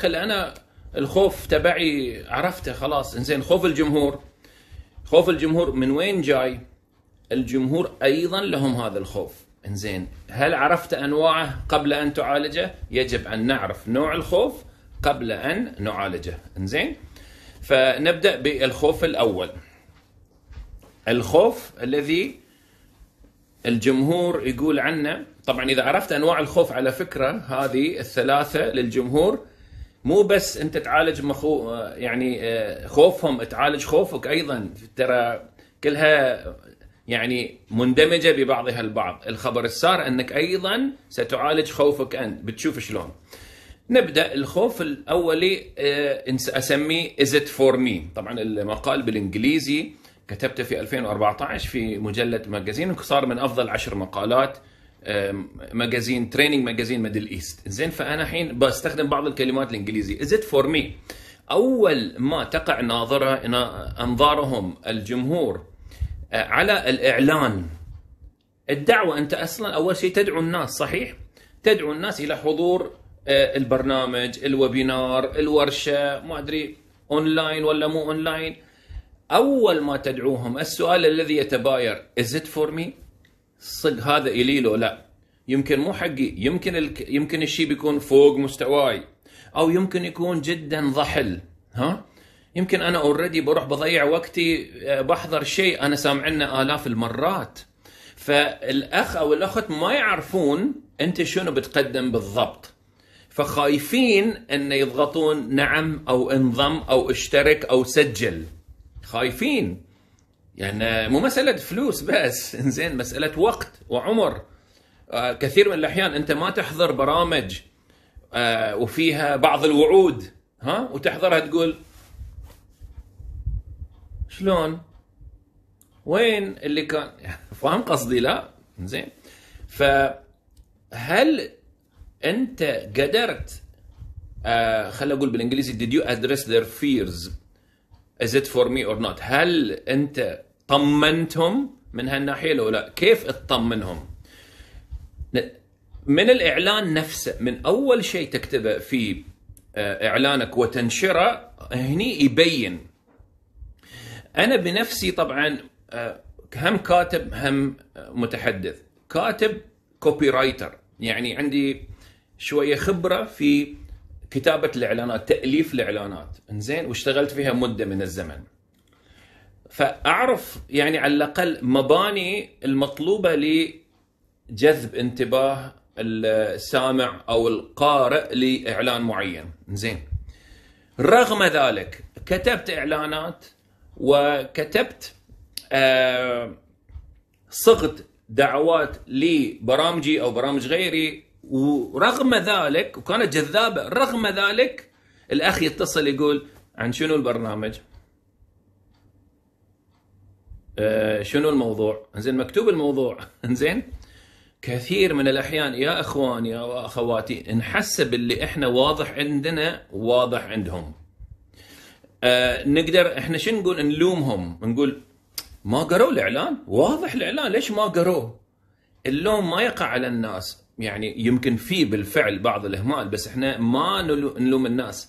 ادخل انا الخوف تبعي عرفته خلاص انزين خوف الجمهور خوف الجمهور من وين جاي؟ الجمهور ايضا لهم هذا الخوف انزين هل عرفت انواعه قبل ان تعالجه؟ يجب ان نعرف نوع الخوف قبل ان نعالجه انزين فنبدا بالخوف الاول الخوف الذي الجمهور يقول عنه طبعا اذا عرفت انواع الخوف على فكره هذه الثلاثه للجمهور مو بس انت تعالج مخو يعني آه، خوفهم تعالج خوفك ايضا ترى كلها يعني مندمجه ببعضها البعض، الخبر السار انك ايضا ستعالج خوفك انت، بتشوف شلون. نبدا الخوف الاولي آه، اسميه از ات فور مي، طبعا المقال بالانجليزي كتبته في 2014 في مجله ماجازين وصار من افضل عشر مقالات ماجازين تريننج ماجازين ميدل ايست زين فانا الحين بستخدم بعض الكلمات الانجليزي از ات فور مي اول ما تقع ناظره انظارهم الجمهور آه، على الاعلان الدعوه انت اصلا اول شيء تدعو الناس صحيح تدعو الناس الى حضور آه، البرنامج الويبينار الورشه ما ادري اونلاين ولا مو اونلاين اول ما تدعوهم السؤال الذي يتباير از ات فور مي صدق هذا الي له لا يمكن مو حقي يمكن ال... يمكن الشيء بيكون فوق مستواي او يمكن يكون جدا ضحل ها يمكن انا اوريدي بروح بضيع وقتي آه، بحضر شيء انا سامعنه الاف المرات فالاخ او الاخت ما يعرفون انت شنو بتقدم بالضبط فخايفين ان يضغطون نعم او انضم او اشترك او سجل خايفين يعني مو مساله فلوس بس زين مساله وقت وعمر آه، كثير من الاحيان انت ما تحضر برامج آه، وفيها بعض الوعود ها وتحضرها تقول شلون وين اللي كان فاهم قصدي لا زين فهل انت قدرت آه اقول بالانجليزي did you address their fears is it for me or not هل انت طمنتهم من هالناحيه لو لا كيف اطمنهم من الاعلان نفسه من اول شيء تكتبه في آه، اعلانك وتنشره هني يبين انا بنفسي طبعا آه، هم كاتب هم متحدث كاتب كوبي رايتر يعني عندي شويه خبره في كتابه الاعلانات تاليف الاعلانات انزين واشتغلت فيها مده من الزمن فاعرف يعني على الاقل مباني المطلوبه لجذب انتباه السامع او القارئ لاعلان معين زين رغم ذلك كتبت اعلانات وكتبت آه، صغت دعوات لبرامجي او برامج غيري ورغم ذلك وكانت جذابه رغم ذلك الاخ يتصل يقول عن شنو البرنامج؟ آه، شنو الموضوع؟ انزين مكتوب الموضوع انزين كثير من الاحيان يا اخواني يا اخواتي نحسب اللي احنا واضح عندنا واضح عندهم. أه نقدر احنا شو نقول نلومهم؟ نقول ما قروا الاعلان؟ واضح الاعلان ليش ما قروه؟ اللوم ما يقع على الناس يعني يمكن في بالفعل بعض الاهمال بس احنا ما نلوم الناس.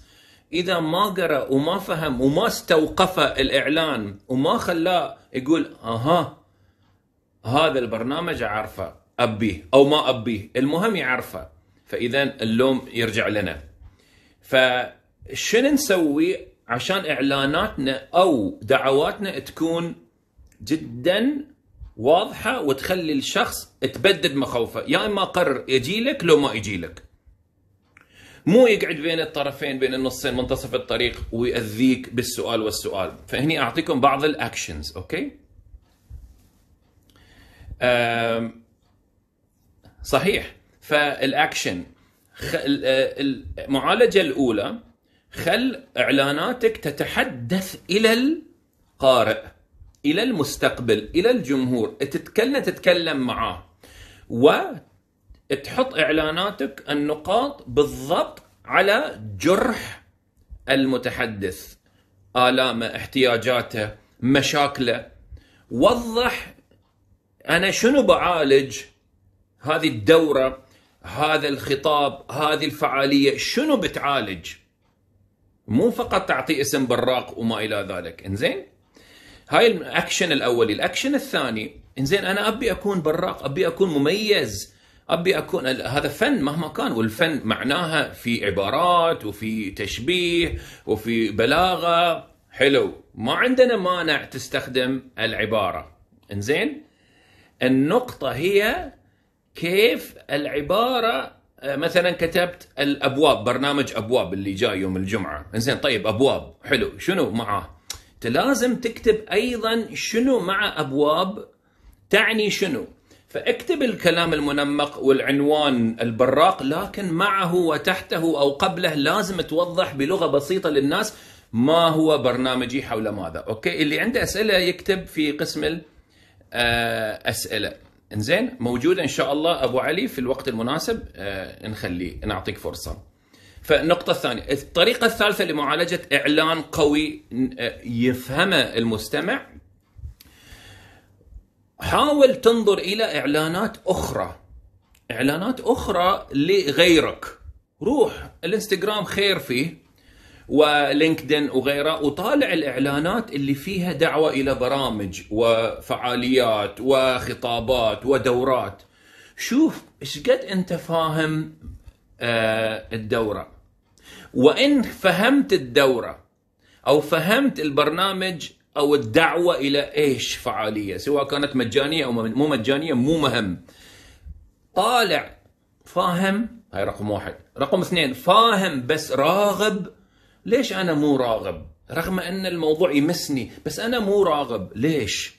اذا ما قرا وما فهم وما استوقف الاعلان وما خلاه يقول اها هذا البرنامج اعرفه ابيه او ما ابيه المهم يعرفه فاذا اللوم يرجع لنا فشنو نسوي عشان اعلاناتنا او دعواتنا تكون جدا واضحه وتخلي الشخص تبدد مخاوفه يا اما قرر يجي لك لو ما يجي لك مو يقعد بين الطرفين بين النصين منتصف الطريق ويأذيك بالسؤال والسؤال فهني أعطيكم بعض الأكشنز أوكي صحيح فالأكشن آه، المعالجة الأولى خل إعلاناتك تتحدث إلى القارئ الى المستقبل الى الجمهور تتكلم تتكلم معاه تحط اعلاناتك النقاط بالضبط على جرح المتحدث آلامه احتياجاته مشاكله وضح انا شنو بعالج هذه الدوره هذا الخطاب هذه الفعاليه شنو بتعالج مو فقط تعطي اسم براق وما الى ذلك انزين هاي الاكشن الاولي الاكشن الثاني انزين انا ابي اكون براق ابي اكون مميز ابي اكون هذا فن مهما كان والفن معناها في عبارات وفي تشبيه وفي بلاغه حلو ما عندنا مانع تستخدم العباره انزين النقطه هي كيف العباره مثلا كتبت الابواب برنامج ابواب اللي جاي يوم الجمعه انزين طيب ابواب حلو شنو معاه انت لازم تكتب ايضا شنو مع ابواب تعني شنو فاكتب الكلام المنمق والعنوان البراق لكن معه وتحته او قبله لازم توضح بلغه بسيطه للناس ما هو برنامجي حول ماذا اوكي اللي عنده اسئله يكتب في قسم الاسئله آه، انزين موجود ان شاء الله ابو علي في الوقت المناسب آه، نخليه نعطيك فرصه فالنقطة الثانية الطريقة الثالثة لمعالجة إعلان قوي آه، يفهمه المستمع حاول تنظر الى اعلانات اخرى اعلانات اخرى لغيرك روح الانستغرام خير فيه ولينكدين وغيره وطالع الاعلانات اللي فيها دعوه الى برامج وفعاليات وخطابات ودورات شوف ايش قد انت فاهم آه، الدوره وان فهمت الدوره او فهمت البرنامج او الدعوه الى ايش فعاليه سواء كانت مجانيه او مو مجانيه مو مهم طالع فاهم هاي رقم واحد رقم اثنين فاهم بس راغب ليش انا مو راغب رغم ان الموضوع يمسني بس انا مو راغب ليش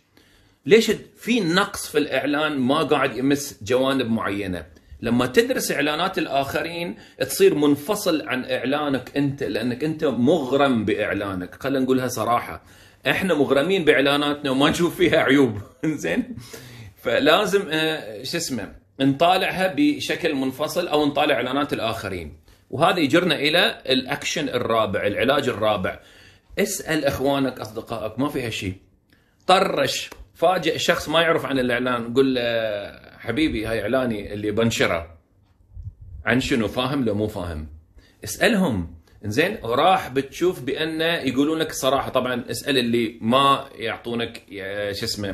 ليش في نقص في الاعلان ما قاعد يمس جوانب معينه لما تدرس اعلانات الاخرين تصير منفصل عن اعلانك انت لانك انت مغرم باعلانك خلينا نقولها صراحه احنا مغرمين باعلاناتنا وما نشوف فيها عيوب زين فلازم آه، شو اسمه نطالعها بشكل منفصل او نطالع اعلانات الاخرين وهذا يجرنا الى الاكشن الرابع العلاج الرابع اسال اخوانك اصدقائك ما فيها شيء طرش فاجئ شخص ما يعرف عن الاعلان قل له حبيبي هاي اعلاني اللي بنشره عن شنو فاهم لو مو فاهم اسالهم زين وراح بتشوف بان يقولون لك صراحه طبعا اسال اللي ما يعطونك شو اسمه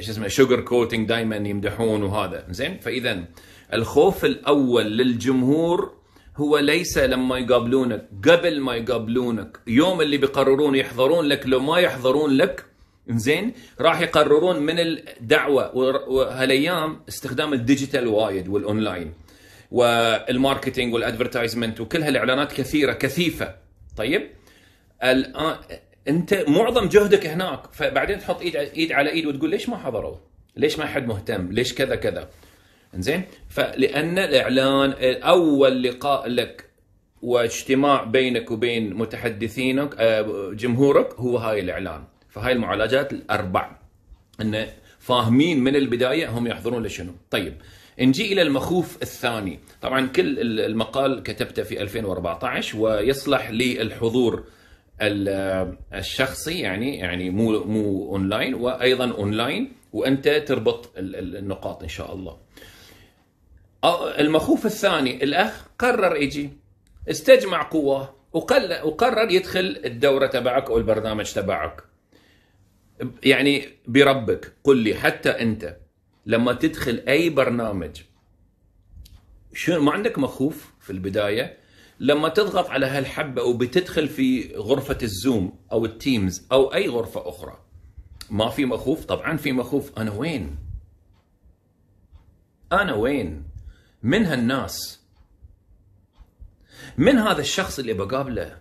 شو اسمه شوجر كوتنج دائما يمدحون وهذا زين فاذا الخوف الاول للجمهور هو ليس لما يقابلونك قبل ما يقابلونك يوم اللي بيقررون يحضرون لك لو ما يحضرون لك زين راح يقررون من الدعوه وهالايام استخدام الديجيتال وايد والاونلاين والماركتينج والادفرتايزمنت وكل هالاعلانات كثيره كثيفه طيب الان آه، انت معظم جهدك هناك فبعدين تحط ايد ايد على ايد وتقول ليش ما حضروا؟ ليش ما حد مهتم؟ ليش كذا كذا؟ زين فلان الاعلان اول لقاء لك واجتماع بينك وبين متحدثينك آه، جمهورك هو هاي الاعلان فهاي المعالجات الاربع ان فاهمين من البدايه هم يحضرون لشنو طيب نجي إلى المخوف الثاني طبعا كل المقال كتبته في 2014 ويصلح للحضور الشخصي يعني يعني مو مو اونلاين وايضا اونلاين وانت تربط النقاط ان شاء الله. المخوف الثاني الاخ قرر يجي استجمع قواه وقرر يدخل الدوره تبعك او البرنامج تبعك. يعني بربك قل لي حتى انت لما تدخل اي برنامج شو ما عندك مخوف في البدايه لما تضغط على هالحبه وبتدخل في غرفه الزوم او التيمز او اي غرفه اخرى ما في مخوف طبعا في مخوف انا وين انا وين من هالناس من هذا الشخص اللي بقابله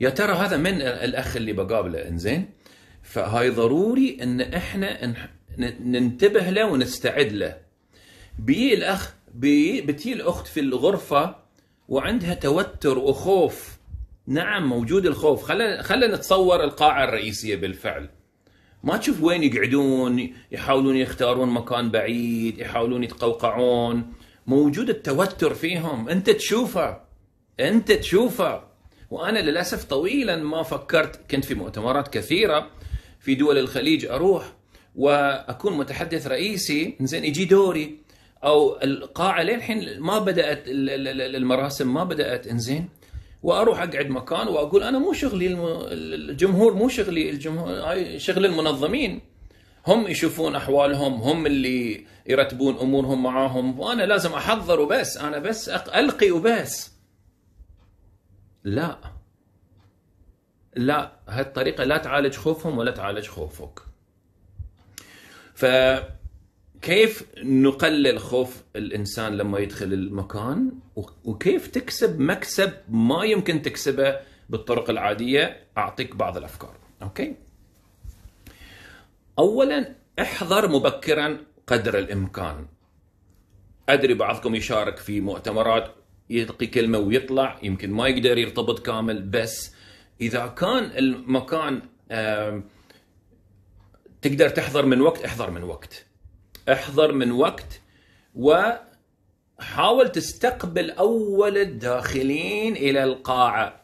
يا ترى هذا من الاخ اللي بقابله انزين فهاي ضروري ان احنا ننتبه له ونستعد له بي الاخ بي بتي الاخت في الغرفه وعندها توتر وخوف نعم موجود الخوف خلينا خلينا نتصور القاعه الرئيسيه بالفعل ما تشوف وين يقعدون يحاولون يختارون مكان بعيد يحاولون يتقوقعون موجود التوتر فيهم انت تشوفه انت تشوفه وانا للاسف طويلا ما فكرت كنت في مؤتمرات كثيره في دول الخليج اروح واكون متحدث رئيسي زين يجي دوري او القاعه للحين ما بدات المراسم ما بدات انزين واروح اقعد مكان واقول انا مو شغلي الجمهور مو شغلي الجمهور هاي شغل المنظمين هم يشوفون احوالهم هم اللي يرتبون امورهم معاهم وانا لازم احضر وبس انا بس القي وبس لا لا هالطريقه لا تعالج خوفهم ولا تعالج خوفك فكيف نقلل خوف الانسان لما يدخل المكان وكيف تكسب مكسب ما يمكن تكسبه بالطرق العاديه اعطيك بعض الافكار اوكي اولا احضر مبكرا قدر الامكان ادري بعضكم يشارك في مؤتمرات يلقي كلمه ويطلع يمكن ما يقدر يرتبط كامل بس اذا كان المكان تقدر تحضر من وقت احضر من وقت احضر من وقت وحاول تستقبل اول الداخلين الى القاعه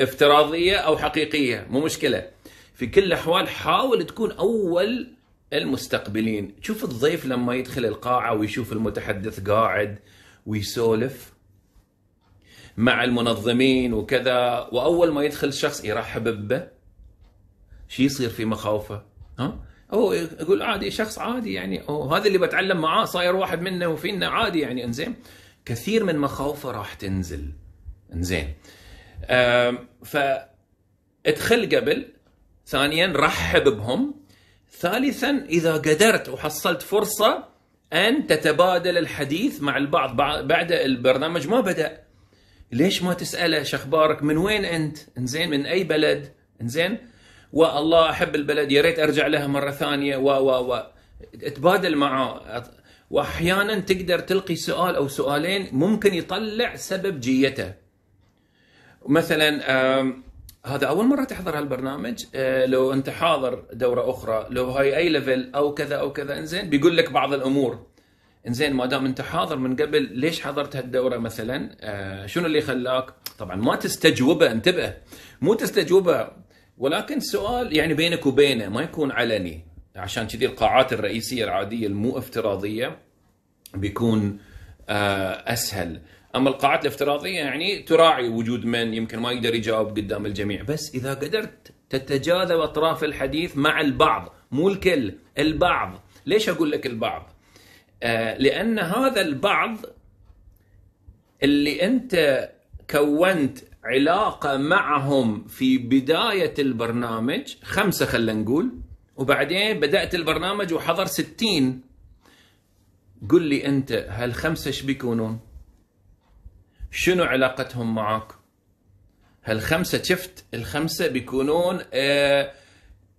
افتراضيه او حقيقيه مو مشكله في كل الاحوال حاول تكون اول المستقبلين شوف الضيف لما يدخل القاعه ويشوف المتحدث قاعد ويسولف مع المنظمين وكذا واول ما يدخل الشخص يرحب به شو يصير في مخاوفه ها او اقول عادي شخص عادي يعني أو هذا اللي بتعلم معاه صاير واحد منا وفينا عادي يعني انزين كثير من مخاوفه راح تنزل انزين ف ادخل قبل ثانيا رحب بهم ثالثا اذا قدرت وحصلت فرصه ان تتبادل الحديث مع البعض بعد البرنامج ما بدا ليش ما تساله شخبارك من وين انت انزين من اي بلد انزين والله احب البلد يا ريت ارجع لها مره ثانيه و و و تبادل معاه واحيانا تقدر تلقي سؤال او سؤالين ممكن يطلع سبب جيته مثلا هذا اول مره تحضر هالبرنامج آه، لو انت حاضر دوره اخرى لو هاي اي ليفل او كذا او كذا انزين بيقول لك بعض الامور انزين ما دام انت حاضر من قبل ليش حضرت هالدوره مثلا آه، شنو اللي خلاك طبعا ما تستجوبه انتبه مو تستجوبه ولكن سؤال يعني بينك وبينه ما يكون علني عشان كذي القاعات الرئيسيه العاديه المو افتراضيه بيكون آه، اسهل اما القاعات الافتراضيه يعني تراعي وجود من يمكن ما يقدر يجاوب قدام الجميع بس اذا قدرت تتجاذب اطراف الحديث مع البعض مو الكل البعض ليش اقول لك البعض آه، لان هذا البعض اللي انت كونت علاقه معهم في بدايه البرنامج خمسه خلينا نقول وبعدين بدات البرنامج وحضر 60 قل لي انت هالخمسه ايش بيكونون؟ شنو علاقتهم معك؟ هالخمسه شفت الخمسه بيكونون آه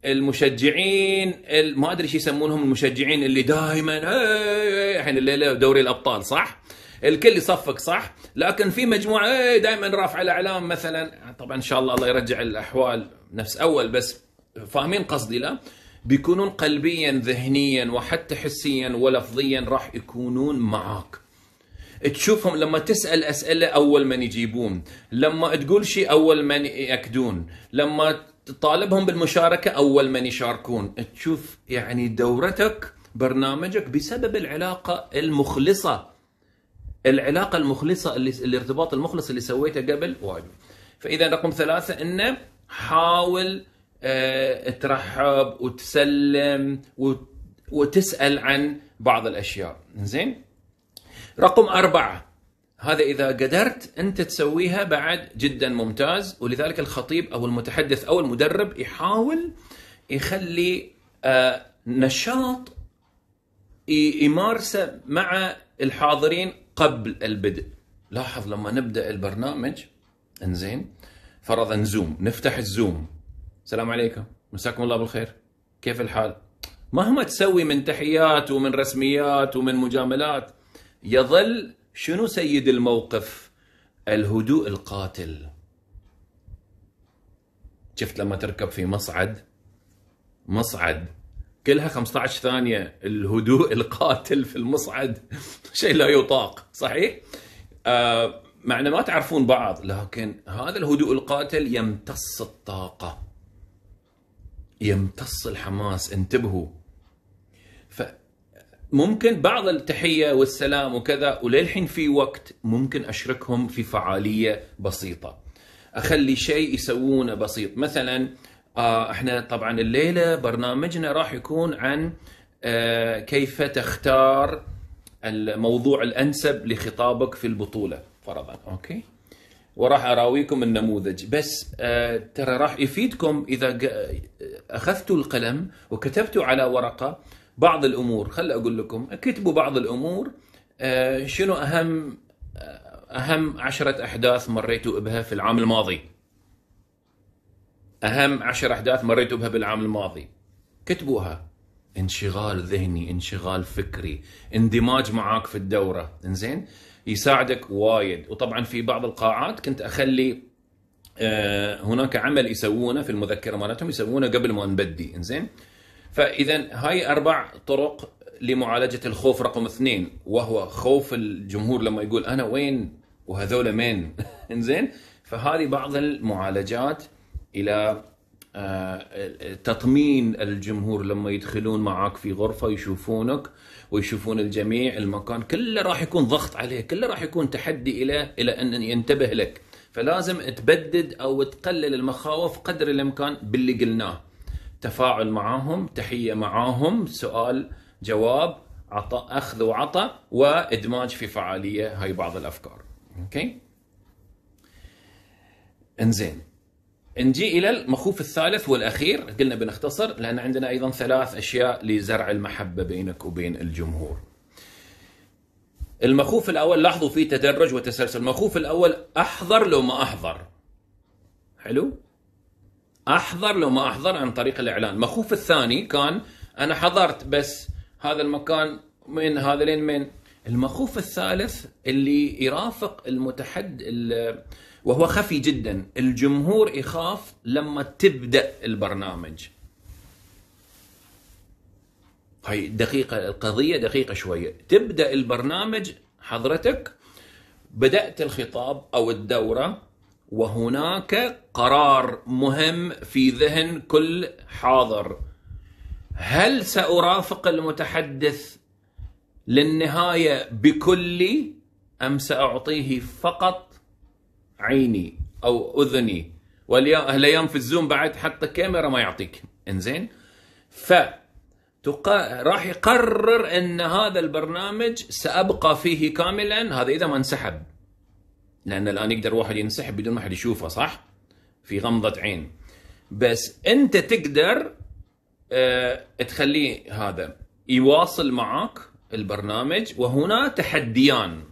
المشجعين ما ادري شو يسمونهم المشجعين اللي دائما آه، الحين الليله دوري الابطال صح؟ الكل يصفق صح لكن في مجموعه إيه، دائما رافع الاعلام مثلا طبعا ان شاء الله الله يرجع الاحوال نفس اول بس فاهمين قصدي لا بيكونون قلبيا ذهنيا وحتى حسيا ولفظيا راح يكونون معاك تشوفهم لما تسال اسئله اول من يجيبون لما تقول شيء اول من ياكدون لما تطالبهم بالمشاركه اول من يشاركون تشوف يعني دورتك برنامجك بسبب العلاقه المخلصه العلاقه المخلصه اللي الارتباط المخلص اللي سويته قبل واجب فاذا رقم ثلاثه انه حاول آه، ترحب وتسلم وتسال عن بعض الاشياء زين رقم أربعة هذا إذا قدرت أنت تسويها بعد جدا ممتاز ولذلك الخطيب أو المتحدث أو المدرب يحاول يخلي آه، نشاط يمارسه مع الحاضرين قبل البدء لاحظ لما نبدا البرنامج انزين فرضا زوم نفتح الزوم السلام عليكم مساكم الله بالخير كيف الحال مهما تسوي من تحيات ومن رسميات ومن مجاملات يظل شنو سيد الموقف الهدوء القاتل شفت لما تركب في مصعد مصعد كلها 15 ثانيه الهدوء القاتل في المصعد شيء لا يطاق صحيح آه مع ما تعرفون بعض لكن هذا الهدوء القاتل يمتص الطاقه يمتص الحماس انتبهوا فممكن بعض التحيه والسلام وكذا وللحين في وقت ممكن اشركهم في فعاليه بسيطه اخلي شيء يسوونه بسيط مثلا آه احنا طبعا الليله برنامجنا راح يكون عن آه كيف تختار الموضوع الانسب لخطابك في البطوله فرضا اوكي وراح اراويكم النموذج بس آه ترى راح يفيدكم اذا آه، اخذتوا القلم وكتبتوا على ورقه بعض الامور خل اقول لكم اكتبوا بعض الامور آه، شنو اهم آه، اهم عشرة احداث مريتوا بها في العام الماضي أهم عشر أحداث مريتوا بها بالعام الماضي كتبوها انشغال ذهني انشغال فكري اندماج معاك في الدورة انزين يساعدك وايد وطبعا في بعض القاعات كنت أخلي آه، هناك عمل يسوونه في المذكرة مالتهم يسوونه قبل ما نبدي انزين فإذا هاي أربع طرق لمعالجة الخوف رقم اثنين وهو خوف الجمهور لما يقول أنا وين وهذول مين انزين فهذه بعض المعالجات الى آه، تطمين الجمهور لما يدخلون معاك في غرفه يشوفونك ويشوفون الجميع المكان كله راح يكون ضغط عليه كله راح يكون تحدي الى الى ان ينتبه لك فلازم تبدد او تقلل المخاوف قدر الامكان باللي قلناه تفاعل معاهم تحيه معاهم سؤال جواب عطاء اخذ وعطى وادماج في فعاليه هاي بعض الافكار اوكي انزين نجي الى المخوف الثالث والاخير قلنا بنختصر لان عندنا ايضا ثلاث اشياء لزرع المحبه بينك وبين الجمهور. المخوف الاول لاحظوا فيه تدرج وتسلسل، المخوف الاول احضر لو ما احضر. حلو؟ احضر لو ما احضر عن طريق الاعلان، المخوف الثاني كان انا حضرت بس هذا المكان من هذا لين من المخوف الثالث اللي يرافق المتحد وهو خفي جدا الجمهور يخاف لما تبدا البرنامج هاي دقيقة القضية دقيقة شوية تبدأ البرنامج حضرتك بدأت الخطاب أو الدورة وهناك قرار مهم في ذهن كل حاضر هل سأرافق المتحدث للنهاية بكلي أم سأعطيه فقط عيني او اذني واليوم في الزوم بعد حتى كاميرا ما يعطيك انزين ف راح يقرر ان هذا البرنامج سابقى فيه كاملا هذا اذا ما انسحب لان الان يقدر واحد ينسحب بدون ما حد يشوفه صح في غمضه عين بس انت تقدر اه تخليه هذا يواصل معك البرنامج وهنا تحديان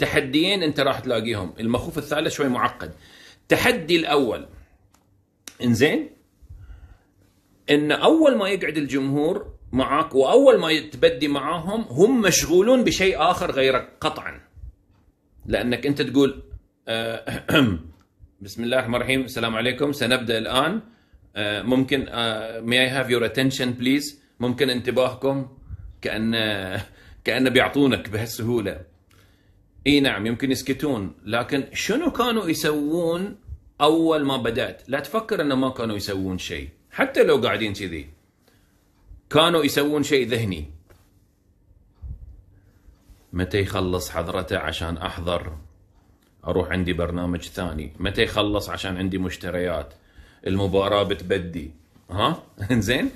تحديين انت راح تلاقيهم المخوف الثالث شوي معقد التحدي الاول انزين ان اول ما يقعد الجمهور معك واول ما تبدي معاهم هم مشغولون بشيء اخر غيرك قطعا لانك انت تقول آه، بسم الله الرحمن الرحيم السلام عليكم سنبدا الان آه، ممكن مي اي هاف يور اتنشن بليز ممكن انتباهكم كأن آه، كأن بيعطونك بهالسهولة اي نعم يمكن يسكتون لكن شنو كانوا يسوون اول ما بدات لا تفكر انه ما كانوا يسوون شيء حتى لو قاعدين كذي كانوا يسوون شيء ذهني متى يخلص حضرته عشان احضر اروح عندي برنامج ثاني متى يخلص عشان عندي مشتريات المباراه بتبدي ها انزين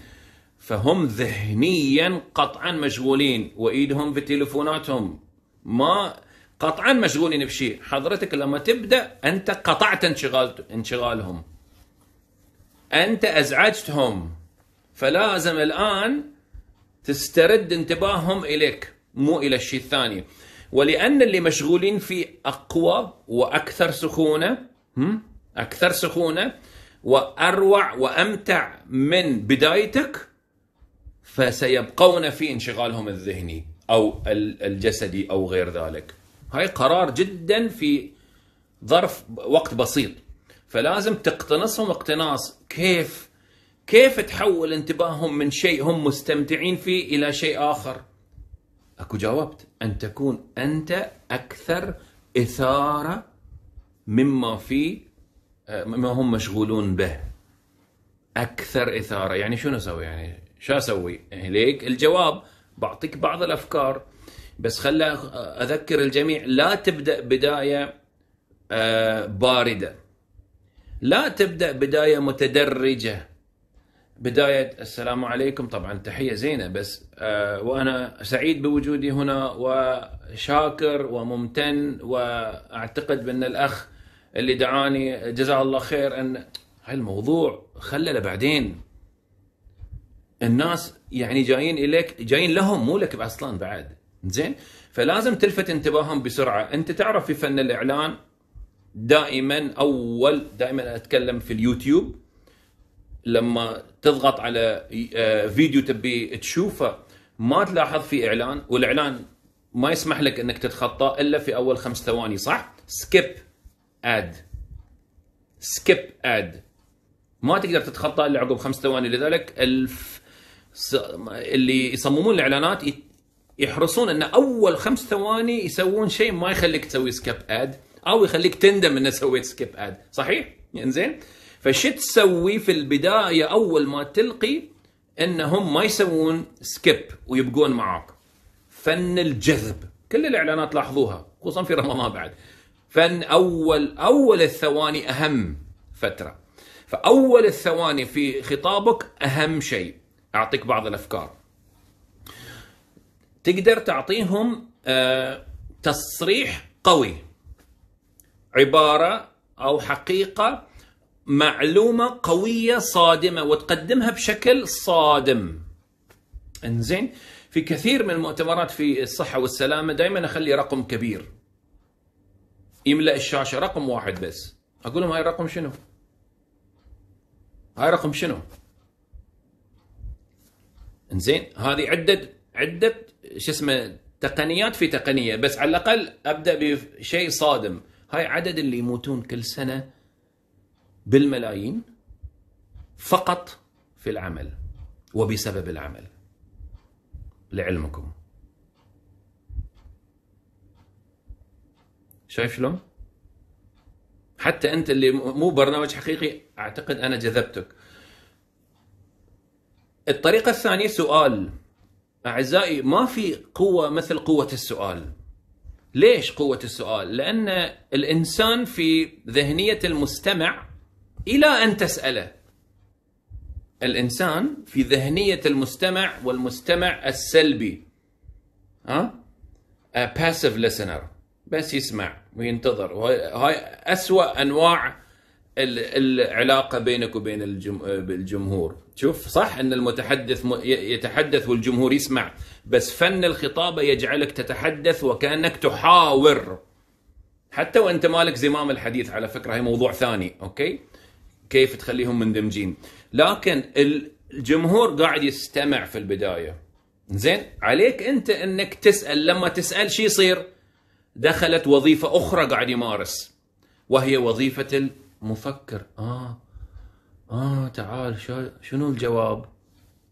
فهم ذهنيا قطعا مشغولين وايدهم في تليفوناتهم ما قطعا مشغولين بشيء حضرتك لما تبدأ أنت قطعت انشغال انشغالهم أنت أزعجتهم فلازم الآن تسترد انتباههم إليك مو إلى الشيء الثاني ولأن اللي مشغولين فيه أقوى وأكثر سخونة أكثر سخونة وأروع وأمتع من بدايتك فسيبقون في انشغالهم الذهني أو الجسدي أو غير ذلك هاي قرار جدا في ظرف وقت بسيط فلازم تقتنصهم اقتناص كيف كيف تحول انتباههم من شيء هم مستمتعين فيه الى شيء اخر اكو جاوبت ان تكون انت اكثر اثاره مما في مما هم مشغولون به اكثر اثاره يعني شنو اسوي يعني شو اسوي هليك يعني الجواب بعطيك بعض الافكار بس خل اذكر الجميع لا تبدا بدايه آه، بارده لا تبدا بدايه متدرجه بدايه السلام عليكم طبعا تحيه زينه بس آه، وانا سعيد بوجودي هنا وشاكر وممتن واعتقد بان الاخ اللي دعاني جزاه الله خير ان هالموضوع خلله بعدين الناس يعني جايين اليك جايين لهم مو لك اصلا بعد زين فلازم تلفت انتباههم بسرعه انت تعرف في فن الاعلان دائما اول دائما اتكلم في اليوتيوب لما تضغط على آه، فيديو تبي تشوفه ما تلاحظ في اعلان والاعلان ما يسمح لك انك تتخطى الا في اول خمس ثواني صح؟ سكيب اد سكيب اد ما تقدر تتخطى الا عقب خمس ثواني لذلك الف... اللي يصممون الاعلانات يحرصون ان اول خمس ثواني يسوون شيء ما يخليك تسوي سكيب اد او يخليك تندم انك سويت سكيب اد صحيح انزين فشو تسوي في البدايه اول ما تلقي انهم ما يسوون سكيب ويبقون معاك فن الجذب كل الاعلانات لاحظوها خصوصا في رمضان بعد فن اول اول الثواني اهم فتره فاول الثواني في خطابك اهم شيء اعطيك بعض الافكار تقدر تعطيهم آه، تصريح قوي عباره او حقيقه معلومه قويه صادمه وتقدمها بشكل صادم انزين في كثير من المؤتمرات في الصحه والسلامه دائما اخلي رقم كبير يملا الشاشه رقم واحد بس اقول لهم هاي رقم شنو هاي رقم شنو انزين هذه عده عده شو اسمه تقنيات في تقنيه بس على الاقل ابدا بشيء صادم هاي عدد اللي يموتون كل سنه بالملايين فقط في العمل وبسبب العمل لعلمكم شايف شلون؟ حتى انت اللي مو برنامج حقيقي اعتقد انا جذبتك الطريقه الثانيه سؤال اعزائي ما في قوه مثل قوه السؤال. ليش قوه السؤال؟ لان الانسان في ذهنيه المستمع الى ان تساله. الانسان في ذهنيه المستمع والمستمع السلبي. ها؟ أه؟ باسيف listener بس يسمع وينتظر وهي اسوا انواع العلاقه بينك وبين الجمهور شوف صح ان المتحدث يتحدث والجمهور يسمع بس فن الخطابه يجعلك تتحدث وكانك تحاور حتى وانت مالك زمام الحديث على فكره هي موضوع ثاني اوكي كيف تخليهم مندمجين لكن الجمهور قاعد يستمع في البدايه زين عليك انت انك تسال لما تسال شو يصير دخلت وظيفه اخرى قاعد يمارس وهي وظيفه مفكر اه اه تعال شو شنو الجواب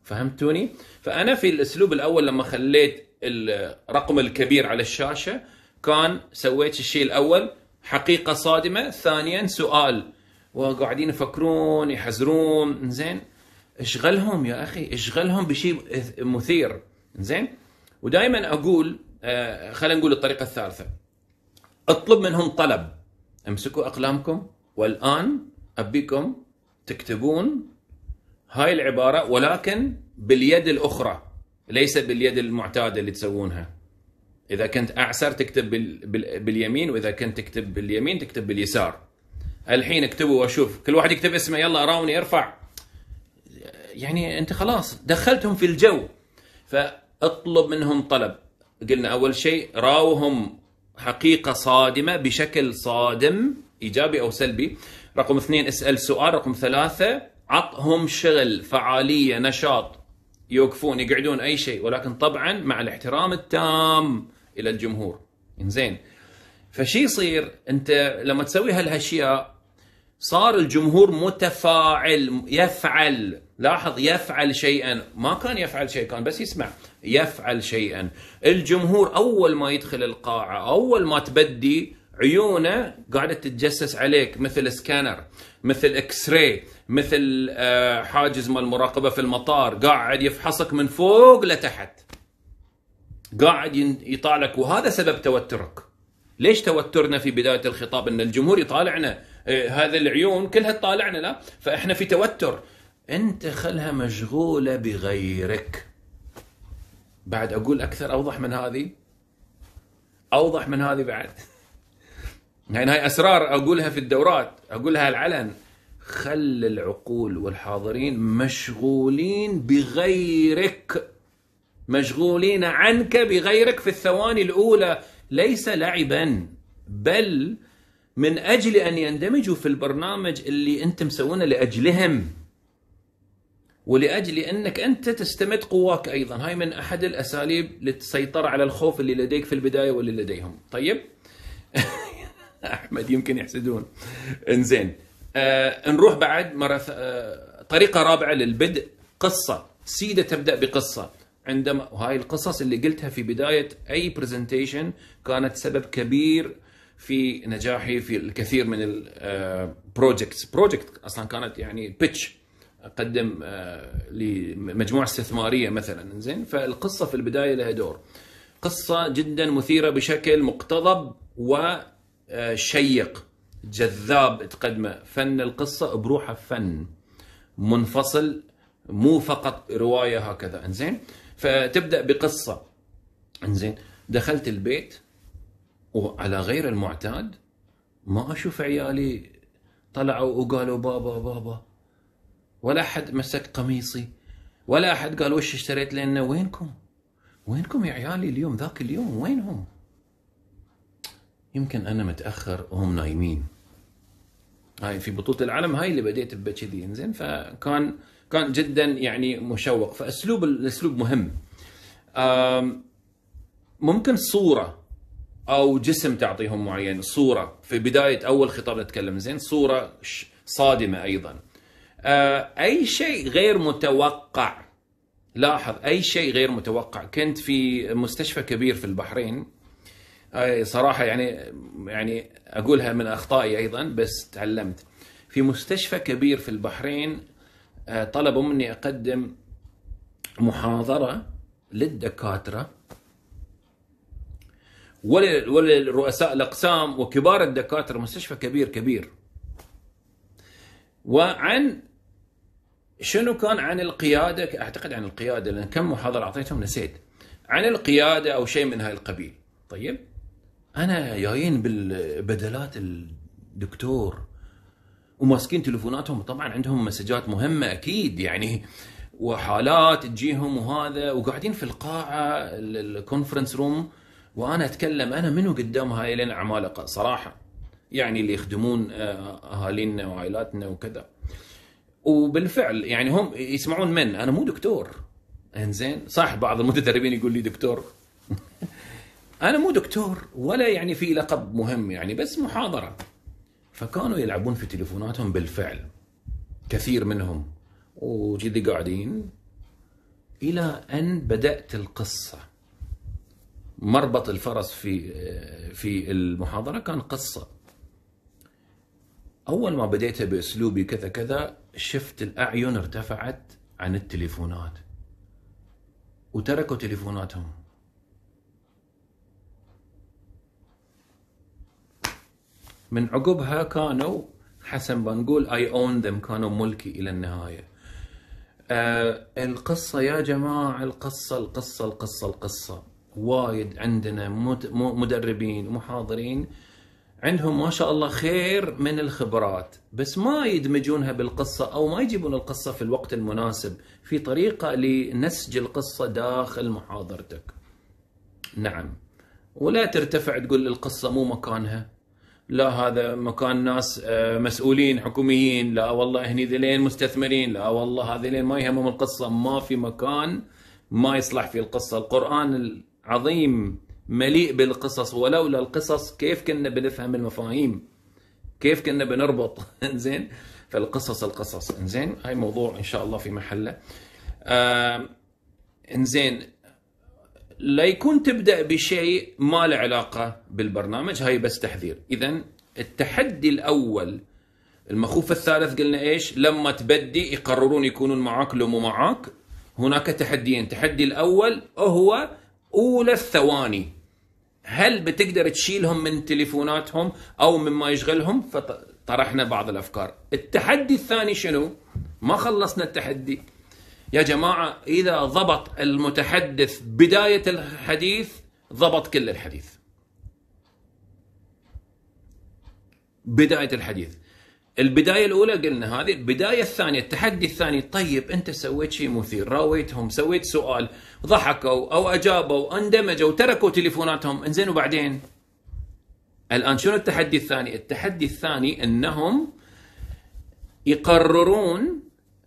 فهمتوني فانا في الاسلوب الاول لما خليت الرقم الكبير على الشاشه كان سويت الشيء الاول حقيقه صادمه ثانيا سؤال وقاعدين يفكرون يحزرون زين اشغلهم يا اخي اشغلهم بشيء مثير زين ودائما اقول آه، خلينا نقول الطريقه الثالثه اطلب منهم طلب امسكوا اقلامكم والآن أبيكم تكتبون هاي العبارة ولكن باليد الأخرى ليس باليد المعتادة اللي تسوونها إذا كنت أعسر تكتب باليمين وإذا كنت تكتب باليمين تكتب باليسار الحين اكتبوا واشوف كل واحد يكتب اسمه يلا راوني ارفع يعني انت خلاص دخلتهم في الجو فاطلب منهم طلب قلنا اول شيء راوهم حقيقه صادمه بشكل صادم ايجابي او سلبي رقم اثنين اسال سؤال رقم ثلاثه عطهم شغل فعاليه نشاط يوقفون يقعدون اي شيء ولكن طبعا مع الاحترام التام الى الجمهور زين فشي يصير انت لما تسوي هالاشياء صار الجمهور متفاعل يفعل لاحظ يفعل شيئا ما كان يفعل شيء كان بس يسمع يفعل شيئا الجمهور اول ما يدخل القاعه اول ما تبدي عيونه قاعده تتجسس عليك مثل سكانر مثل اكس راي مثل آه، حاجز مال مراقبه في المطار قاعد يفحصك من فوق لتحت قاعد يطالك وهذا سبب توترك ليش توترنا في بدايه الخطاب ان الجمهور يطالعنا آه، هذا العيون كلها تطالعنا لا فاحنا في توتر انت خلها مشغوله بغيرك بعد اقول اكثر اوضح من هذه اوضح من هذه بعد يعني هاي اسرار اقولها في الدورات اقولها العلن خل العقول والحاضرين مشغولين بغيرك مشغولين عنك بغيرك في الثواني الاولى ليس لعبا بل من اجل ان يندمجوا في البرنامج اللي انت مسوونه لاجلهم ولاجل انك انت تستمد قواك ايضا هاي من احد الاساليب للسيطره على الخوف اللي لديك في البدايه واللي لديهم طيب احمد يمكن يحسدون انزين آه نروح بعد مره آه طريقه رابعه للبدء قصه سيده تبدا بقصه عندما وهاي القصص اللي قلتها في بدايه اي برزنتيشن كانت سبب كبير في نجاحي في الكثير من البروجكتس بروجكت آه، اصلا كانت يعني بيتش اقدم آه، لمجموعه استثماريه مثلا زين فالقصه في البدايه لها دور قصه جدا مثيره بشكل مقتضب و آه، شيق جذاب تقدمه فن القصة بروحه فن منفصل مو فقط رواية هكذا انزين فتبدأ بقصة انزين دخلت البيت وعلى غير المعتاد ما اشوف عيالي طلعوا وقالوا بابا بابا ولا احد مسك قميصي ولا احد قال وش اشتريت لنا وينكم؟ وينكم يا عيالي اليوم ذاك اليوم وينهم؟ يمكن انا متاخر وهم نايمين هاي في بطوله العالم هاي اللي بديت بكذي انزين فكان كان جدا يعني مشوق فاسلوب الاسلوب مهم ممكن صوره او جسم تعطيهم معين صوره في بدايه اول خطاب نتكلم زين صوره صادمه ايضا آه، اي شيء غير متوقع لاحظ اي شيء غير متوقع كنت في مستشفى كبير في البحرين صراحه يعني يعني اقولها من اخطائي ايضا بس تعلمت في مستشفى كبير في البحرين آه، طلبوا مني اقدم محاضره للدكاتره وللرؤساء الاقسام وكبار الدكاتره مستشفى كبير كبير وعن شنو كان عن القياده اعتقد عن القياده لان كم محاضره اعطيتهم نسيت عن القياده او شيء من هاي القبيل طيب انا جايين بالبدلات الدكتور وماسكين تليفوناتهم طبعا عندهم مسجات مهمه اكيد يعني وحالات تجيهم وهذا وقاعدين في القاعه الكونفرنس روم وانا اتكلم انا منو قدام هاي العمالقه عمالقه صراحه يعني اللي يخدمون آه، اهالينا وعائلاتنا وكذا وبالفعل يعني هم يسمعون من انا مو دكتور انزين صح بعض المتدربين يقول لي دكتور انا مو دكتور ولا يعني في لقب مهم يعني بس محاضره فكانوا يلعبون في تليفوناتهم بالفعل كثير منهم وجدي قاعدين الى ان بدات القصه مربط الفرس في في المحاضره كان قصه اول ما بديتها باسلوبي كذا كذا شفت الاعين ارتفعت عن التليفونات وتركوا تليفوناتهم من عقبها كانوا حسب بنقول اي اون ذم كانوا ملكي الى النهايه آه القصه يا جماعه القصه القصه القصه القصه وايد عندنا مدربين ومحاضرين عندهم ما شاء الله خير من الخبرات بس ما يدمجونها بالقصة أو ما يجيبون القصة في الوقت المناسب في طريقة لنسج القصة داخل محاضرتك نعم ولا ترتفع تقول القصة مو مكانها لا هذا مكان ناس آه، مسؤولين حكوميين لا والله هني ذلين مستثمرين لا والله هذين ما يهمهم القصة ما في مكان ما يصلح فيه القصة القرآن العظيم مليء بالقصص ولولا القصص كيف كنا بنفهم المفاهيم كيف كنا بنربط زين فالقصص القصص زين هاي موضوع ان شاء الله في محله آه، انزين لا يكون تبدا بشيء ما له علاقه بالبرنامج هاي بس تحذير اذا التحدي الاول المخوف الثالث قلنا ايش لما تبدي يقررون يكونون معاك لو مو معاك هناك تحديين التحدي الاول هو اولى الثواني هل بتقدر تشيلهم من تليفوناتهم او مما يشغلهم فطرحنا بعض الافكار التحدي الثاني شنو ما خلصنا التحدي يا جماعة إذا ضبط المتحدث بداية الحديث ضبط كل الحديث بداية الحديث البداية الأولى قلنا هذه البداية الثانية التحدي الثاني طيب أنت سويت شيء مثير راويتهم سويت سؤال ضحكوا أو أجابوا اندمجوا تركوا تليفوناتهم انزين وبعدين الآن شنو التحدي الثاني التحدي الثاني أنهم يقررون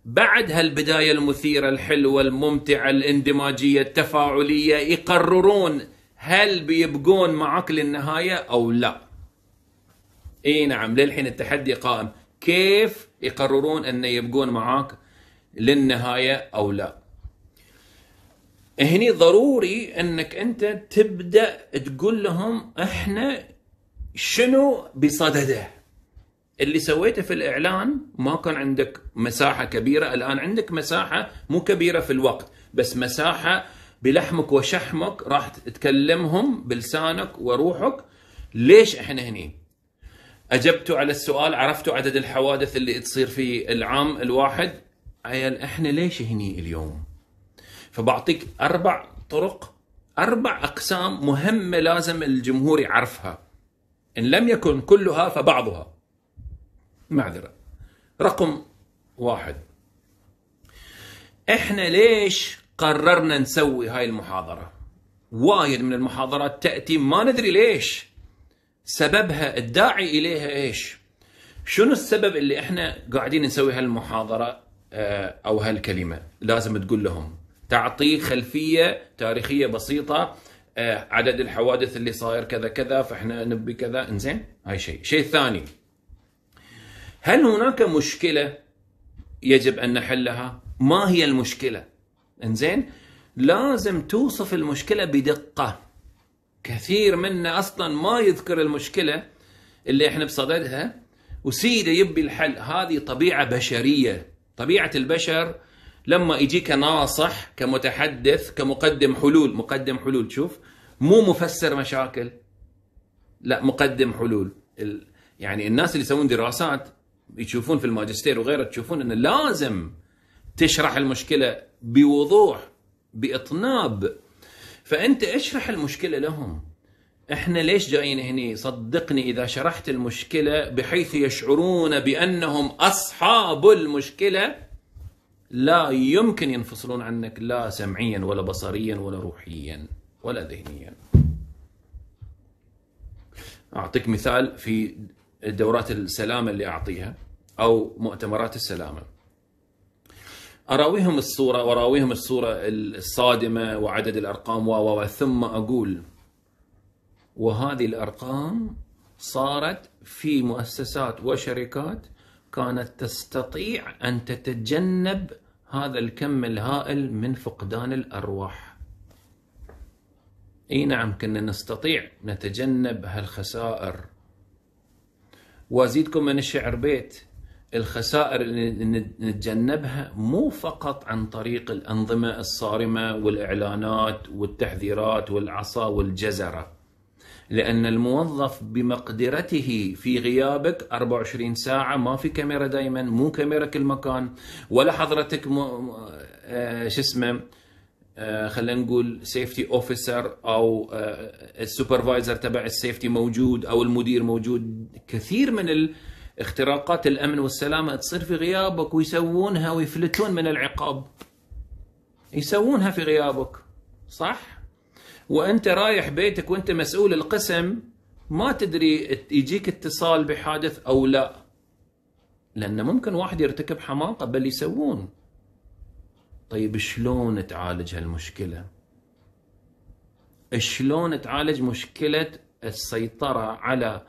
بعد هالبدايه المثيره الحلوه الممتعه الاندماجيه التفاعليه يقررون هل بيبقون معك للنهايه او لا. اي نعم للحين التحدي قائم، كيف يقررون ان يبقون معك للنهايه او لا. هني ضروري انك انت تبدا تقول لهم احنا شنو بصدده اللي سويته في الاعلان ما كان عندك مساحه كبيره الان عندك مساحه مو كبيره في الوقت بس مساحه بلحمك وشحمك راح تكلمهم بلسانك وروحك ليش احنا هني اجبتوا على السؤال عرفتوا عدد الحوادث اللي تصير في العام الواحد عيل احنا ليش هني اليوم فبعطيك اربع طرق اربع اقسام مهمه لازم الجمهور يعرفها ان لم يكن كلها فبعضها معذرة رقم واحد احنا ليش قررنا نسوي هاي المحاضرة وايد من المحاضرات تأتي ما ندري ليش سببها الداعي إليها إيش شنو السبب اللي احنا قاعدين نسوي هالمحاضرة آه، أو هالكلمة لازم تقول لهم تعطي خلفية تاريخية بسيطة آه، عدد الحوادث اللي صاير كذا كذا فاحنا نبي كذا انزين هاي شيء الشيء الثاني هل هناك مشكله يجب ان نحلها؟ ما هي المشكله؟ انزين لازم توصف المشكله بدقه كثير منا اصلا ما يذكر المشكله اللي احنا بصددها وسيده يبي الحل هذه طبيعه بشريه طبيعه البشر لما يجي كناصح كمتحدث كمقدم حلول مقدم حلول شوف مو مفسر مشاكل لا مقدم حلول يعني الناس اللي يسوون دراسات يشوفون في الماجستير وغيره تشوفون انه لازم تشرح المشكله بوضوح باطناب فانت اشرح المشكله لهم احنا ليش جايين هني صدقني اذا شرحت المشكله بحيث يشعرون بانهم اصحاب المشكله لا يمكن ينفصلون عنك لا سمعيا ولا بصريا ولا روحيا ولا ذهنيا اعطيك مثال في الدورات السلامه اللي اعطيها او مؤتمرات السلامه. اراويهم الصوره واراويهم الصوره الصادمه وعدد الارقام و ثم اقول وهذه الارقام صارت في مؤسسات وشركات كانت تستطيع ان تتجنب هذا الكم الهائل من فقدان الارواح. اي نعم كنا نستطيع نتجنب هالخسائر وازيدكم من الشعر بيت الخسائر اللي نتجنبها مو فقط عن طريق الانظمه الصارمه والاعلانات والتحذيرات والعصا والجزره لان الموظف بمقدرته في غيابك 24 ساعه ما في كاميرا دائما مو كاميرا كل مكان ولا حضرتك آه، شو اسمه آه، خلينا نقول سيفتي اوفيسر او آه، السوبرفايزر تبع السيفتي موجود او المدير موجود كثير من اختراقات الامن والسلامه تصير في غيابك ويسوونها ويفلتون من العقاب يسوونها في غيابك صح وانت رايح بيتك وانت مسؤول القسم ما تدري يجيك اتصال بحادث او لا لان ممكن واحد يرتكب حماقه بل يسوون طيب شلون تعالج هالمشكلة شلون تعالج مشكلة السيطرة على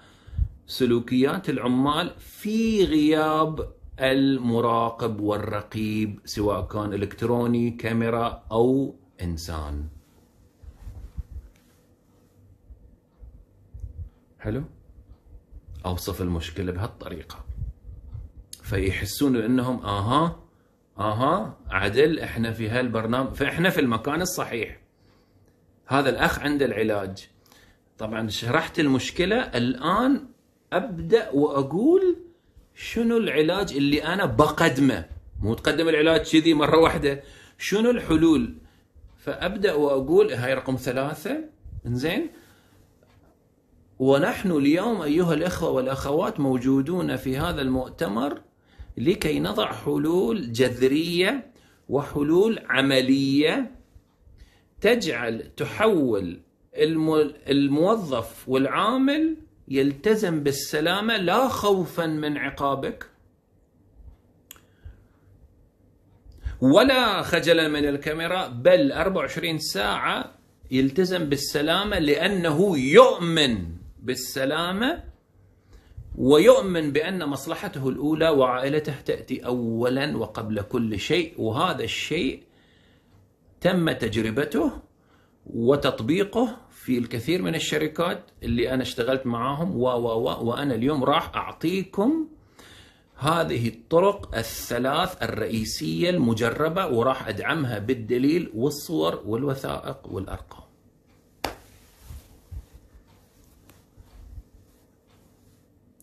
سلوكيات العمال في غياب المراقب والرقيب سواء كان الكتروني كاميرا او انسان حلو اوصف المشكله بهالطريقه فيحسون انهم اها اها عدل احنا في هالبرنامج فاحنا في المكان الصحيح هذا الاخ عنده العلاج طبعا شرحت المشكله الان ابدا واقول شنو العلاج اللي انا بقدمه مو تقدم العلاج كذي مره واحده شنو الحلول فابدا واقول هاي رقم ثلاثه انزين ونحن اليوم ايها الاخوه والاخوات موجودون في هذا المؤتمر لكي نضع حلول جذريه وحلول عمليه تجعل تحول الموظف والعامل يلتزم بالسلامه لا خوفا من عقابك ولا خجلا من الكاميرا بل 24 ساعه يلتزم بالسلامه لانه يؤمن بالسلامه ويؤمن بأن مصلحته الأولى وعائلته تأتي أولا وقبل كل شيء وهذا الشيء تم تجربته وتطبيقه في الكثير من الشركات اللي أنا اشتغلت معاهم و و و وأنا اليوم راح أعطيكم هذه الطرق الثلاث الرئيسية المجربة وراح أدعمها بالدليل والصور والوثائق والأرقام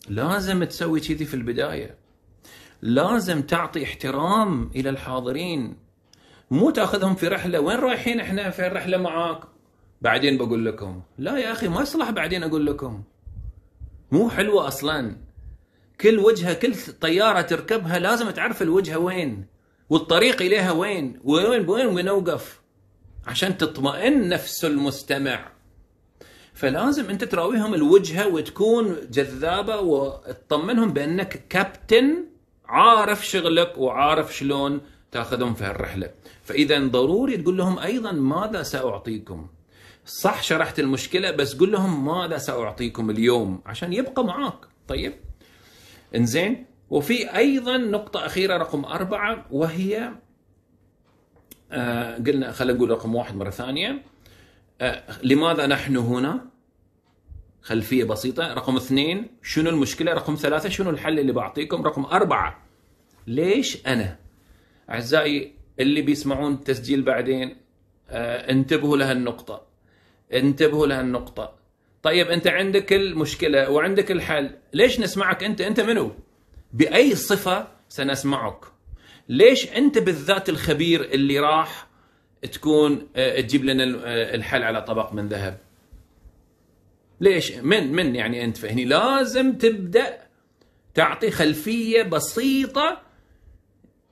لازم تسوي كذي في البدايه لازم تعطي احترام الى الحاضرين مو تاخذهم في رحله وين رايحين احنا في الرحله معاك بعدين بقول لكم لا يا اخي ما يصلح بعدين اقول لكم مو حلوه اصلا كل وجهه كل طياره تركبها لازم تعرف الوجهه وين والطريق اليها وين وين وين بنوقف عشان تطمئن نفس المستمع فلازم انت تراويهم الوجهه وتكون جذابه وتطمنهم بانك كابتن عارف شغلك وعارف شلون تاخذهم في هالرحله فاذا ضروري تقول لهم ايضا ماذا ساعطيكم صح شرحت المشكله بس قول لهم ماذا ساعطيكم اليوم عشان يبقى معاك طيب انزين وفي ايضا نقطه اخيره رقم أربعة وهي آه قلنا خلينا نقول رقم واحد مره ثانيه أه، لماذا نحن هنا؟ خلفية بسيطة رقم اثنين شنو المشكلة رقم ثلاثة شنو الحل اللي بعطيكم رقم أربعة ليش أنا أعزائي اللي بيسمعون التسجيل بعدين آه انتبهوا لهالنقطة انتبهوا لهالنقطة طيب أنت عندك المشكلة وعندك الحل ليش نسمعك أنت أنت منو بأي صفة سنسمعك ليش أنت بالذات الخبير اللي راح تكون آه، تجيب لنا آه، الحل على طبق من ذهب ليش من من يعني انت فهني لازم تبدا تعطي خلفيه بسيطه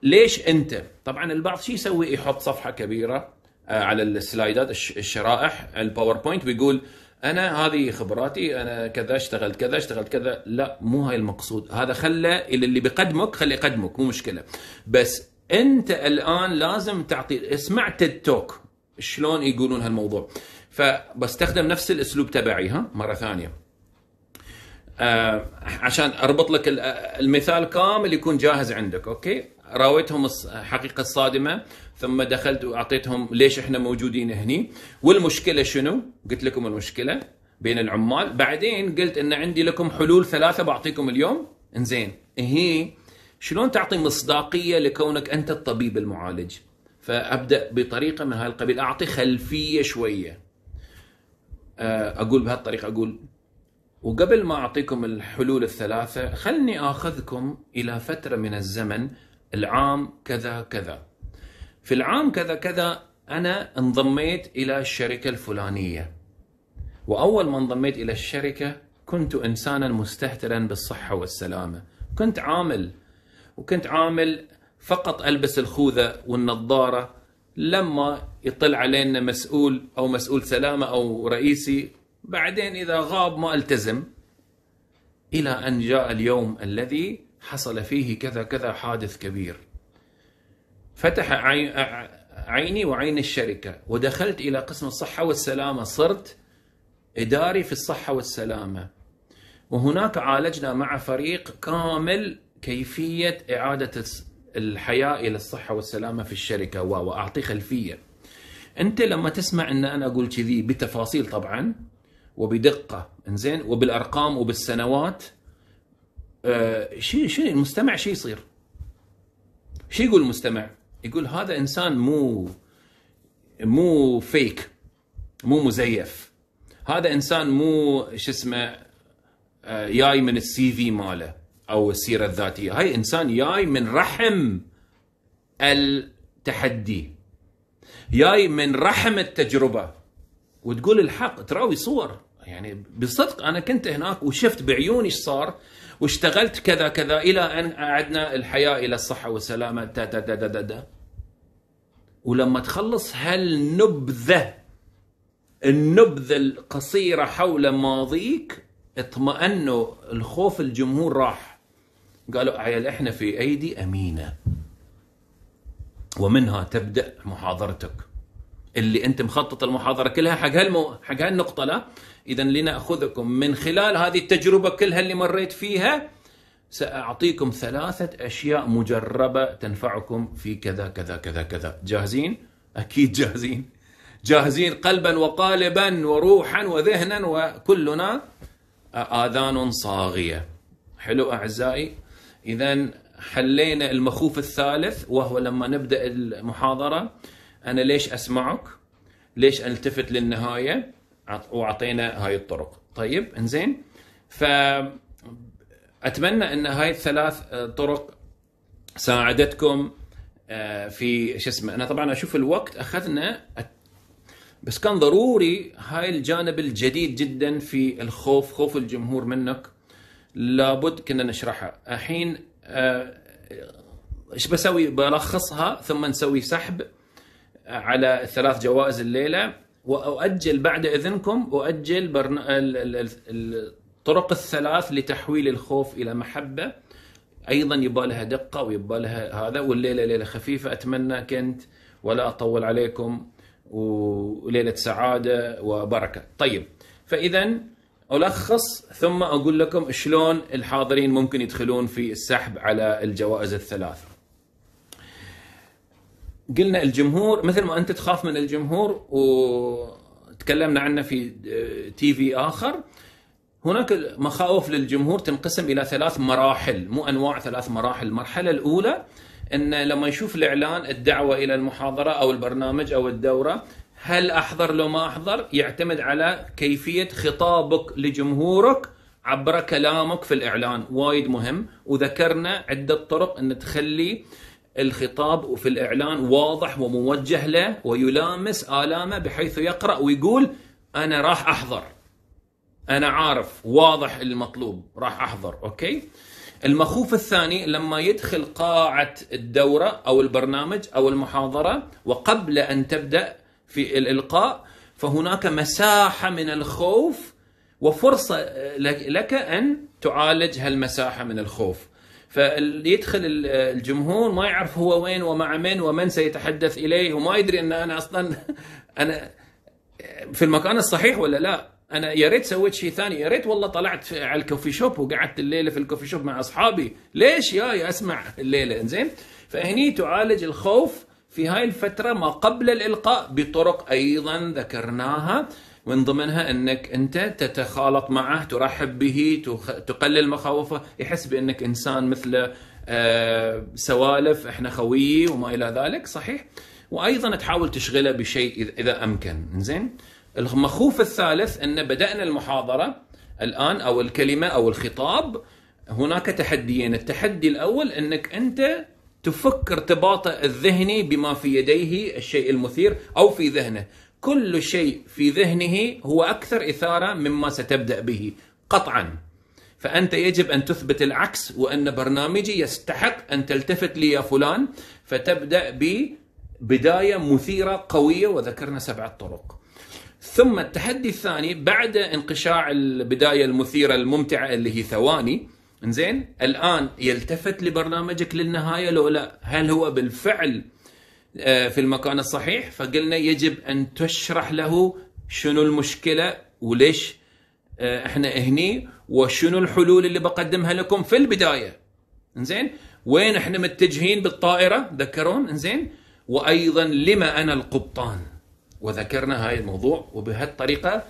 ليش انت طبعا البعض شو يسوي يحط صفحه كبيره آه، على السلايدات الشرائح الباوربوينت ويقول انا هذه خبراتي انا كذا اشتغلت كذا اشتغلت كذا لا مو هاي المقصود هذا خلى اللي بقدمك خلي يقدمك مو مشكله بس انت الان لازم تعطي اسمع تيد توك شلون يقولون هالموضوع فبستخدم نفس الاسلوب تبعي ها مره ثانيه آه عشان اربط لك المثال كامل يكون جاهز عندك اوكي راويتهم الحقيقه الصادمه ثم دخلت واعطيتهم ليش احنا موجودين هني والمشكله شنو قلت لكم المشكله بين العمال بعدين قلت ان عندي لكم حلول ثلاثه بعطيكم اليوم انزين هي شلون تعطي مصداقيه لكونك انت الطبيب المعالج فابدا بطريقه من هالقبيل القبيل اعطي خلفيه شويه آه، اقول بهالطريقه اقول وقبل ما اعطيكم الحلول الثلاثه خلني اخذكم الى فتره من الزمن العام كذا كذا في العام كذا كذا انا انضميت الى الشركه الفلانيه واول ما انضميت الى الشركه كنت انسانا مستهترا بالصحه والسلامه كنت عامل وكنت عامل فقط البس الخوذه والنظاره لما يطل علينا مسؤول او مسؤول سلامه او رئيسي بعدين اذا غاب ما التزم الى ان جاء اليوم الذي حصل فيه كذا كذا حادث كبير فتح عيني وعين الشركه ودخلت الى قسم الصحه والسلامه صرت اداري في الصحه والسلامه وهناك عالجنا مع فريق كامل كيفيه اعاده الحياه الى الصحه والسلامه في الشركه واعطيه خلفيه. انت لما تسمع ان انا اقول كذي بتفاصيل طبعا وبدقه انزين وبالارقام وبالسنوات آه شيء شيء المستمع شيء يصير؟ شو يقول المستمع؟ يقول هذا انسان مو مو فيك مو مزيف هذا انسان مو شو اسمه آه، جاي من السي في ماله او السيره الذاتيه هاي انسان جاي من رحم التحدي جاي من رحم التجربه وتقول الحق تراوي صور يعني بصدق انا كنت هناك وشفت بعيوني ايش صار واشتغلت كذا كذا الى ان اعدنا الحياه الى الصحه والسلامه دا دا دا دا دا, دا. ولما تخلص هالنبذه النبذه القصيره حول ماضيك اطمأنوا الخوف الجمهور راح قالوا عيل احنا في ايدي امينه ومنها تبدا محاضرتك اللي انت مخطط المحاضره كلها حق هالمو... حق هالنقطه لا اذا لناخذكم من خلال هذه التجربه كلها اللي مريت فيها ساعطيكم ثلاثه اشياء مجربه تنفعكم في كذا كذا كذا كذا جاهزين اكيد جاهزين جاهزين قلبا وقالبا وروحا وذهنا وكلنا اذان صاغيه حلو اعزائي اذا حلينا المخوف الثالث وهو لما نبدا المحاضره انا ليش اسمعك؟ ليش التفت للنهايه؟ واعطينا هاي الطرق، طيب انزين؟ ف اتمنى ان هاي الثلاث آه، طرق ساعدتكم آه، في شو اسمه انا طبعا اشوف الوقت اخذنا بس كان ضروري هاي الجانب الجديد جدا في الخوف خوف الجمهور منك لابد كنا نشرحها الحين آه، ايش بسوي بلخصها ثم نسوي سحب آه، على الثلاث جوائز الليله واؤجل بعد اذنكم اؤجل برنا... الطرق الثلاث لتحويل الخوف الى محبه ايضا يبغى لها دقه ويبغى لها هذا والليله ليله خفيفه اتمنى كنت ولا اطول عليكم وليله سعاده وبركه طيب فاذا ألخص ثم أقول لكم شلون الحاضرين ممكن يدخلون في السحب على الجوائز الثلاث قلنا الجمهور مثل ما أنت تخاف من الجمهور وتكلمنا عنه في تي في آخر هناك مخاوف للجمهور تنقسم إلى ثلاث مراحل مو أنواع ثلاث مراحل المرحلة الأولى أنه لما يشوف الإعلان الدعوة إلى المحاضرة أو البرنامج أو الدورة هل احضر لو ما احضر يعتمد على كيفيه خطابك لجمهورك عبر كلامك في الاعلان وايد مهم وذكرنا عده طرق ان تخلي الخطاب في الاعلان واضح وموجه له ويلامس الامه بحيث يقرا ويقول انا راح احضر انا عارف واضح المطلوب راح احضر اوكي المخوف الثاني لما يدخل قاعه الدوره او البرنامج او المحاضره وقبل ان تبدا في الإلقاء فهناك مساحة من الخوف وفرصة لك أن تعالج هالمساحة من الخوف فاللي يدخل الجمهور ما يعرف هو وين ومع من ومن سيتحدث إليه وما يدري أن أنا أصلا أنا في المكان الصحيح ولا لا انا يا ريت سويت شيء ثاني يا ريت والله طلعت على الكوفي شوب وقعدت الليله في الكوفي شوب مع اصحابي ليش يا, يا اسمع الليله انزين فهني تعالج الخوف في هاي الفترة ما قبل الإلقاء بطرق أيضا ذكرناها من ضمنها أنك أنت تتخالط معه ترحب به تقلل مخاوفه يحس بأنك إنسان مثله آه، سوالف احنا خويي وما الى ذلك صحيح وايضا تحاول تشغله بشيء اذا امكن زين المخوف الثالث ان بدانا المحاضره الان او الكلمه او الخطاب هناك تحديين التحدي الاول انك انت تفك ارتباطه الذهني بما في يديه الشيء المثير او في ذهنه، كل شيء في ذهنه هو اكثر اثاره مما ستبدا به قطعا. فانت يجب ان تثبت العكس وان برنامجي يستحق ان تلتفت لي يا فلان فتبدا ببدايه مثيره قويه وذكرنا سبعه طرق. ثم التحدي الثاني بعد انقشاع البدايه المثيره الممتعه اللي هي ثواني زين الان يلتفت لبرنامجك للنهايه لو لا هل هو بالفعل آه، في المكان الصحيح فقلنا يجب ان تشرح له شنو المشكله وليش آه، احنا هني وشنو الحلول اللي بقدمها لكم في البدايه انزين وين احنا متجهين بالطائره ذكرون انزين وايضا لما انا القبطان وذكرنا هاي الموضوع وبهالطريقه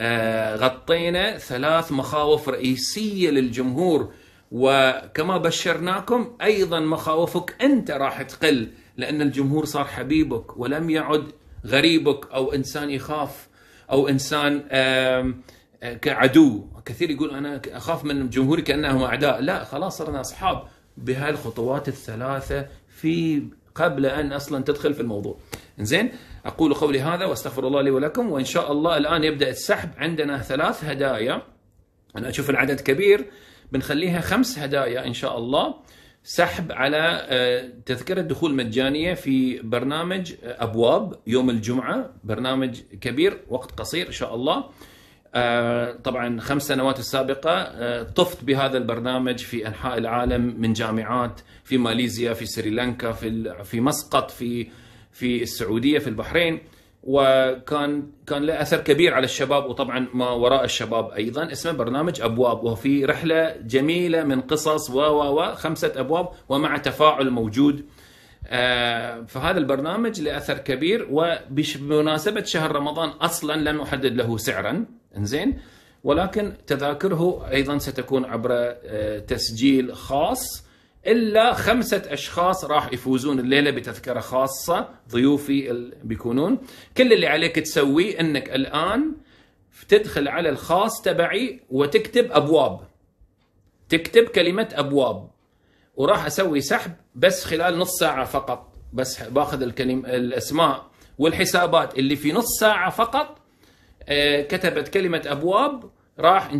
آه، غطينا ثلاث مخاوف رئيسيه للجمهور وكما بشرناكم ايضا مخاوفك انت راح تقل لان الجمهور صار حبيبك ولم يعد غريبك او انسان يخاف او انسان آه، كعدو كثير يقول انا اخاف من جمهوري كانهم اعداء لا خلاص صرنا اصحاب بهالخطوات الثلاثه في قبل ان اصلا تدخل في الموضوع زين اقول قولي هذا واستغفر الله لي ولكم وان شاء الله الان يبدا السحب عندنا ثلاث هدايا انا اشوف العدد كبير بنخليها خمس هدايا ان شاء الله سحب على آه، تذكره دخول مجانيه في برنامج آه، ابواب يوم الجمعه برنامج كبير وقت قصير ان شاء الله آه، طبعا خمس سنوات السابقة طفت بهذا البرنامج في أنحاء العالم من جامعات في ماليزيا في سريلانكا في في مسقط في في السعوديه في البحرين وكان كان له اثر كبير على الشباب وطبعا ما وراء الشباب ايضا اسمه برنامج ابواب وفي رحله جميله من قصص و و و خمسه ابواب ومع تفاعل موجود آه، فهذا البرنامج له اثر كبير وبمناسبه شهر رمضان اصلا لن احدد له سعرا انزين ولكن تذاكره ايضا ستكون عبر آه، تسجيل خاص الا خمسه اشخاص راح يفوزون الليله بتذكره خاصه ضيوفي بيكونون كل اللي عليك تسويه انك الان تدخل على الخاص تبعي وتكتب ابواب تكتب كلمه ابواب وراح اسوي سحب بس خلال نص ساعه فقط بس باخذ الكلم الاسماء والحسابات اللي في نص ساعه فقط آه، كتبت كلمه ابواب راح